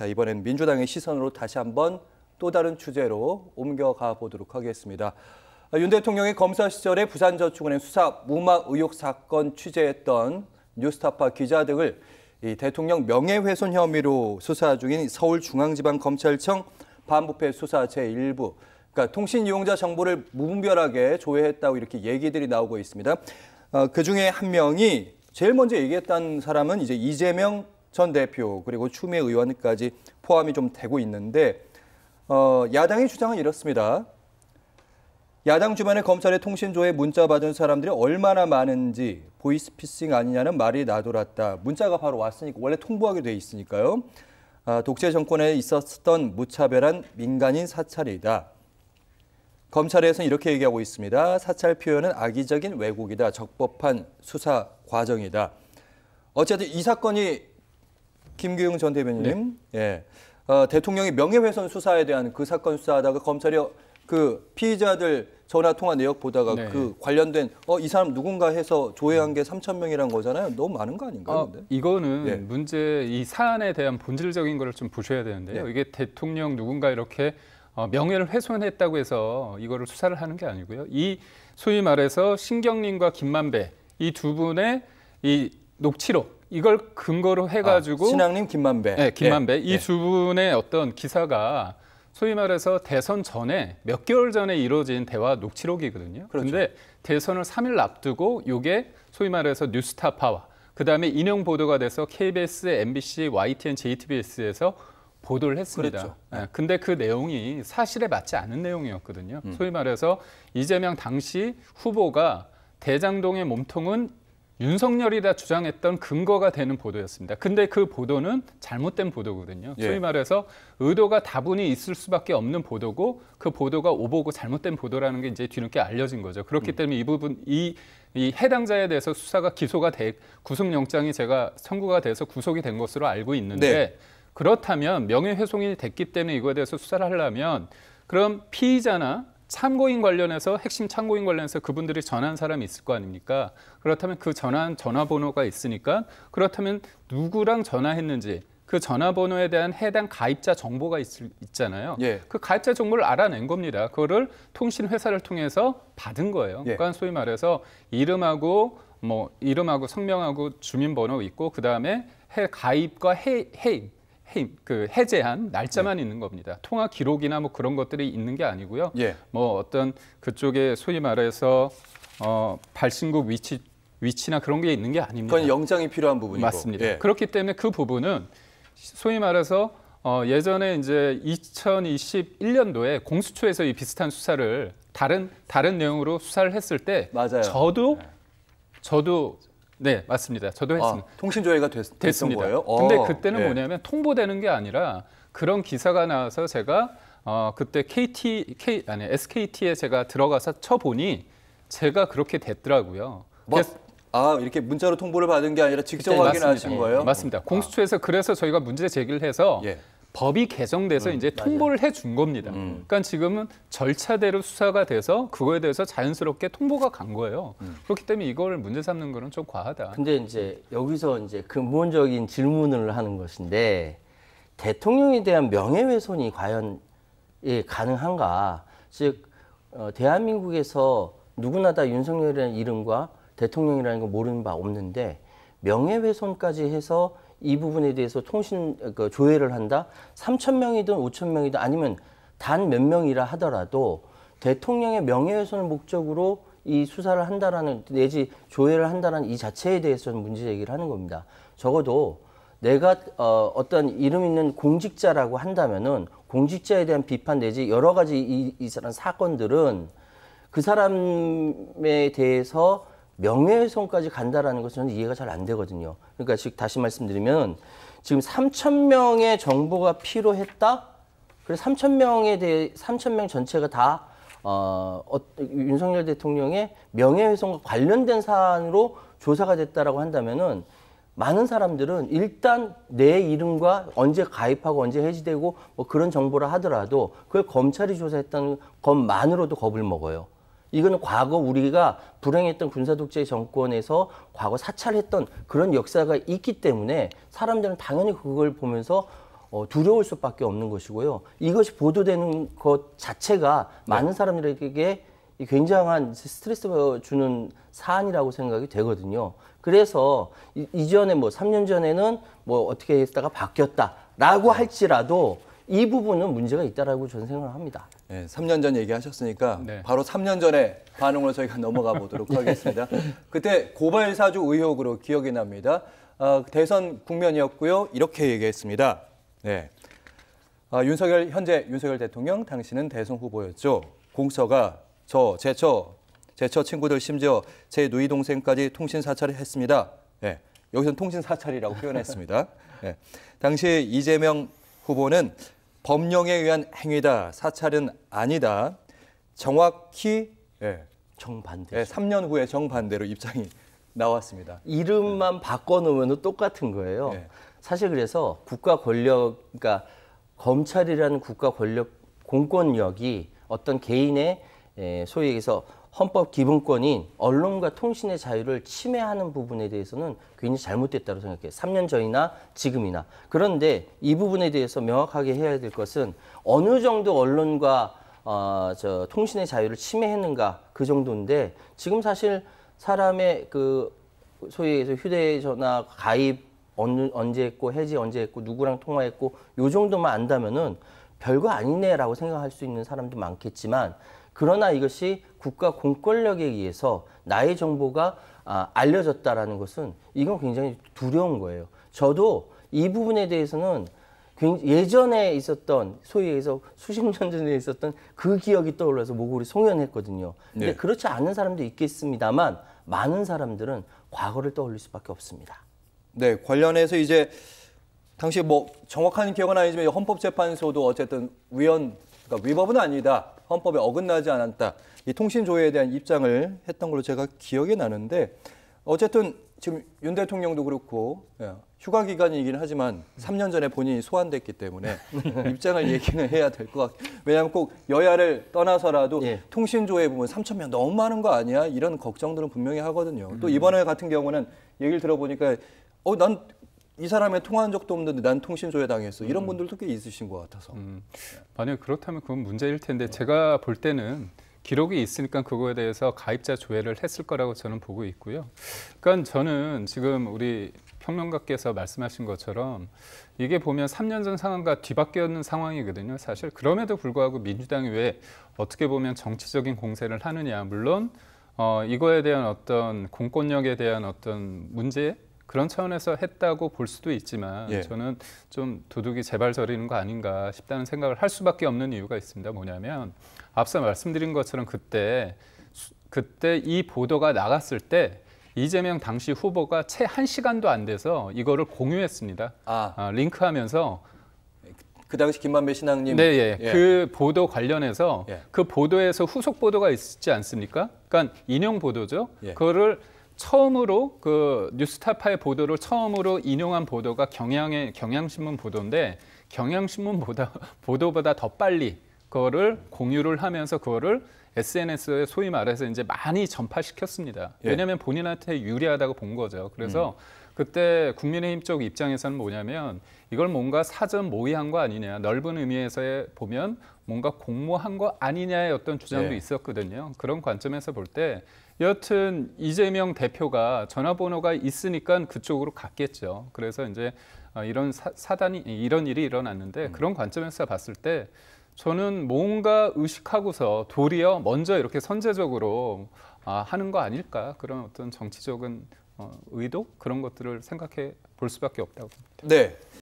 자, 이번엔 민주당의 시선으로 다시 한 번 또 다른 주제로 옮겨가 보도록 하겠습니다. 아, 윤 대통령이 검사 시절에 부산저축은행 수사 무마 의혹 사건 취재했던 뉴스타파 기자 등을 대통령 명예훼손 혐의로 수사 중인 서울중앙지방검찰청 반부패 수사 제1부 그러니까 통신 이용자 정보를 무분별하게 조회했다고 이렇게 얘기들이 나오고 있습니다. 어, 그 중에 한 명이 제일 먼저 얘기했던 사람은 이제 이재명 전 대표 그리고 추미애 의원까지 포함이 좀 되고 있는데 어, 야당의 주장은 이렇습니다. 야당 주변의 검찰의 통신조에 문자 받은 사람들이 얼마나 많은지 보이스피싱 아니냐는 말이 나돌았다. 문자가 바로 왔으니까 원래 통보하게 돼 있으니까요. 아, 독재 정권에 있었던 무차별한 민간인 사찰이다. 검찰에서는 이렇게 얘기하고 있습니다. 사찰 표현은 악의적인 왜곡이다. 적법한 수사 과정이다. 어쨌든 이 사건이 김규영전 대변인님, 네. 예, 어, 대통령이 명예훼손 수사에 대한 그 사건 수사하다가 검찰이 어, 그 피의자들 전화 통화 내역 보다가 네. 그 관련된 어 이 사람 누군가 해서 조회한 게 3천 명이란 거잖아요. 너무 많은 거 아닌가요? 아, 이거는 예. 문제 이 사안에 대한 본질적인 거를 좀 보셔야 되는데요. 예. 이게 대통령 누군가 이렇게 어, 명예를 훼손했다고 해서 이거를 수사를 하는 게 아니고요. 이 소위 말해서 신경님과 김만배 이 두 분의 이 녹취록 이걸 근거로 해가지고 아, 신앙님 김만배, 네, 김만배 예. 이두 예. 분의 어떤 기사가 소위 말해서 대선 전에 몇 개월 전에 이루어진 대화 녹취록이거든요. 그런데 그렇죠. 대선을 3일 앞두고 이게 소위 말해서 뉴스타파와 그다음에 인용 보도가 돼서 KBS, MBC, YTN, JTBC에서 보도를 했습니다. 그렇죠. 네. 예. 그 내용이 사실에 맞지 않은 내용이었거든요. 음. 소위 말해서 이재명 당시 후보가 대장동의 몸통은 윤석열이라 주장했던 근거가 되는 보도였습니다. 근데 그 보도는 잘못된 보도거든요. 예. 소위 말해서 의도가 다분히 있을 수밖에 없는 보도고 그 보도가 오보고 잘못된 보도라는 게 이제 뒤늦게 알려진 거죠. 그렇기 음. 때문에 이 부분 이, 이 해당자에 대해서 수사가 기소가 돼 구속영장이 제가 청구가 돼서 구속이 된 것으로 알고 있는데 네. 그렇다면 명예훼손이 됐기 때문에 이거에 대해서 수사를 하려면 그럼 피의자나 참고인 관련해서 핵심 참고인 관련해서 그분들이 전한 사람이 있을 거 아닙니까? 그렇다면 그 전한 전화번호가 있으니까 그렇다면 누구랑 전화했는지 그 전화번호에 대한 해당 가입자 정보가 있, 잖아요그 예. 가입자 정보를 알아낸 겁니다. 그거를 통신 회사를 통해서 받은 거예요. 예. 그러니까 소위 말해서 이름하고 뭐 이름하고 성명하고 주민번호 있고 그 다음에 해 가입과 해 해임 해, 그 해제한 날짜만 네. 있는 겁니다. 통화 기록이나 뭐 그런 것들이 있는 게 아니고요. 예. 뭐 어떤 그쪽에 소위 말해서 어, 발신국 위치 위치나 그런 게 있는 게 아닙니다. 그건 영장이 필요한 부분이고 맞습니다. 예. 그렇기 때문에 그 부분은 소위 말해서 어, 예전에 이제 2021년도에 공수처에서 이 비슷한 수사를 다른 다른 내용으로 수사를 했을 때 맞아요. 저도 네. 저도 네, 맞습니다. 저도 아, 했습니다. 아, 통신 조회가 됐, 됐습니다. 거예요? 오, 어, 근데 그때는 네. 뭐냐면 통보되는 게 아니라 그런 기사가 나와서 제가 어, 그때 KT, K, 아니 SKT에 제가 들어가서 쳐보니 제가 그렇게 됐더라고요. 뭐, 아 이렇게 문자로 통보를 받은 게 아니라 직접 네, 확인하신 네, 거예요? 맞습니다. 아. 공수처에서 아. 그래서 저희가 문제 제기를 해서 예. 법이 개정돼서 음, 이제 통보를 맞아요. 해준 겁니다. 음. 그러니까 지금은 절차대로 수사가 돼서 그거에 대해서 자연스럽게 통보가 간 거예요. 음. 그렇기 때문에 이걸 문제 삼는 거는 좀 과하다. 근데 이제 여기서 이제 근본적인 질문을 하는 것인데 대통령에 대한 명예훼손이 과연 예, 가능한가? 즉 어, 대한민국에서 누구나 다 윤석열이라는 이름과 대통령이라는 거 모르는 바 없는데 명예훼손까지 해서 이 부분에 대해서 통신 그 조회를 한다. 3천 명이든 5천 명이든 아니면 단 몇 명이라 하더라도 대통령의 명예훼손을 목적으로 이 수사를 한다라는 내지 조회를 한다라는 이 자체에 대해서는 문제 제기를 하는 겁니다. 적어도 내가 어, 어떤 이름 있는 공직자라고 한다면은 공직자에 대한 비판 내지 여러 가지 이, 이 사람 사건들은 그 사람에 대해서 명예훼손까지 간다라는 것은 저는 이해가 잘 안 되거든요. 그러니까 즉 다시 말씀드리면 지금 3천 명의 정보가 필요했다. 그래서 3천 명에 대해 3천 명 전체가 다 어, 어, 윤석열 대통령의 명예훼손과 관련된 사안으로 조사가 됐다라고 한다면은 많은 사람들은 일단 내 이름과 언제 가입하고 언제 해지되고 뭐 그런 정보를 하더라도 그걸 검찰이 조사했다는 것만으로도 겁을 먹어요. 이건 과거 우리가 불행했던 군사독재 정권에서 과거 사찰했던 그런 역사가 있기 때문에 사람들은 당연히 그걸 보면서 어, 두려울 수밖에 없는 것이고요. 이것이 보도되는 것 자체가 많은 네. 사람들에게 굉장한 스트레스 주는 사안이라고 생각이 되거든요. 그래서 이전에 뭐 3년 전에는 뭐 어떻게 했다가 바뀌었다라고 네. 할지라도 이 부분은 문제가 있다라고 저는 생각을 합니다. 네, 3년 전 얘기하셨으니까 네. 바로 3년 전에 반응으로 저희가 넘어가 보도록 하겠습니다. 그때 고발 사주 의혹으로 기억이 납니다. 아, 대선 국면이었고요. 이렇게 얘기했습니다. 네. 아, 윤석열 현재 윤석열 대통령 당신은 대선 후보였죠. 공서가 저, 제처, 제처 친구들 심지어 제 누이 동생까지 통신 사찰을 했습니다. 네. 여기서는 통신 사찰이라고 표현했습니다. 네. 당시 이재명 후보는 법령에 의한 행위다, 사찰은 아니다. 정확히 예, 정반대. 예, 3년 후에 정반대로 입장이 나왔습니다. 이름만 예. 바꿔놓으면 똑같은 거예요. 예. 사실 그래서 국가 권력, 그러니까 검찰이라는 국가 권력 공권력이 어떤 개인의 예, 소위 얘기해서 헌법 기본권인 언론과 통신의 자유를 침해하는 부분에 대해서는 굉장히 잘못됐다고 생각해요. 3년 전이나 지금이나. 그런데 이 부분에 대해서 명확하게 해야 될 것은 어느 정도 언론과 어, 저 통신의 자유를 침해했는가 그 정도인데 지금 사실 사람의 그 소위 휴대전화 가입 언, 언제 했고 해지 언제 했고 누구랑 통화했고 요 정도만 안다면은 별거 아니네라고 생각할 수 있는 사람도 많겠지만 그러나 이것이 국가 공권력에 의해서 나의 정보가 아, 알려졌다라는 것은 이건 굉장히 두려운 거예요. 저도 이 부분에 대해서는 예전에 있었던 소위 해서 수십 년 전에 있었던 그 기억이 떠올라서 모골이 송연했거든요. 근데 네. 그렇지 않은 사람도 있겠습니다만 많은 사람들은 과거를 떠올릴 수밖에 없습니다. 네, 관련해서 이제 당시 뭐 정확한 기억은 아니지만 헌법재판소도 어쨌든 위헌 그러니까 위법은 아니다. 헌법에 어긋나지 않았다. 이 통신 조회에 대한 입장을 했던 걸로 제가 기억이 나는데 어쨌든 지금 윤 대통령도 그렇고 예, 휴가 기간이긴 하지만 3년 전에 본인이 소환됐기 때문에 네. 입장을 얘기는 해야 될 것 같아요. 왜냐하면 꼭 여야를 떠나서라도 예. 통신조회 보면 3천 명 너무 많은 거 아니야? 이런 걱정들은 분명히 하거든요. 또 음. 이번에 같은 경우는 얘기를 들어보니까 어, 난이 사람의 통화한 적도 없는데 난 통신소에 당했어. 이런 음. 분들도 꽤 있으신 것 같아서. 음. 만약 그렇다면 그건 문제일 텐데 제가 볼 때는 기록이 있으니까 그거에 대해서 가입자 조회를 했을 거라고 저는 보고 있고요. 그러니까 저는 지금 우리 평론가께서 말씀하신 것처럼 이게 보면 3년 전 상황과 뒤바뀌었는 상황이거든요. 사실 그럼에도 불구하고 민주당이 왜 어떻게 보면 정치적인 공세를 하느냐. 물론 어, 이거에 대한 어떤 공권력에 대한 어떤 문제 그런 차원에서 했다고 볼 수도 있지만 예. 저는 좀두둑이 재발 저리는 거 아닌가 싶다는 생각을 할 수밖에 없는 이유가 있습니다. 뭐냐면 앞서 말씀드린 것처럼 그때 그때 이 보도가 나갔을 때 이재명 당시 후보가 채 한 시간도 안 돼서 이거를 공유했습니다. 아. 아 링크하면서 그 당시 김만배 신앙님 네, 예. 예. 그 보도 관련해서 예. 그 보도에서 후속 보도가 있지 않습니까? 그러니까 인용 보도죠. 예. 그거를 처음으로 그 뉴스타파의 보도를 처음으로 인용한 보도가 경향의 경향신문 보도인데 경향신문보다 보도보다 더 빨리 그거를 공유를 하면서 그거를 SNS에 소위 말해서 이제 많이 전파시켰습니다. 예. 왜냐하면 본인한테 유리하다고 본 거죠. 그래서 음. 그때 국민의힘 쪽 입장에서는 뭐냐면 이걸 뭔가 사전 모의한 거 아니냐 넓은 의미에서 보면 뭔가 공모한 거 아니냐의 어떤 주장도 네. 있었거든요. 그런 관점에서 볼 때 여튼 이재명 대표가 전화번호가 있으니까 그쪽으로 갔겠죠. 그래서 이제 어, 이런 사, 단이 이런 일이 일어났는데 음. 그런 관점에서 봤을 때 저는 뭔가 의식하고서 도리어 먼저 이렇게 선제적으로 아, 하는 거 아닐까 그런 어떤 정치적인 어, 의도 그런 것들을 생각해 볼 수밖에 없다고 봅니다. 네.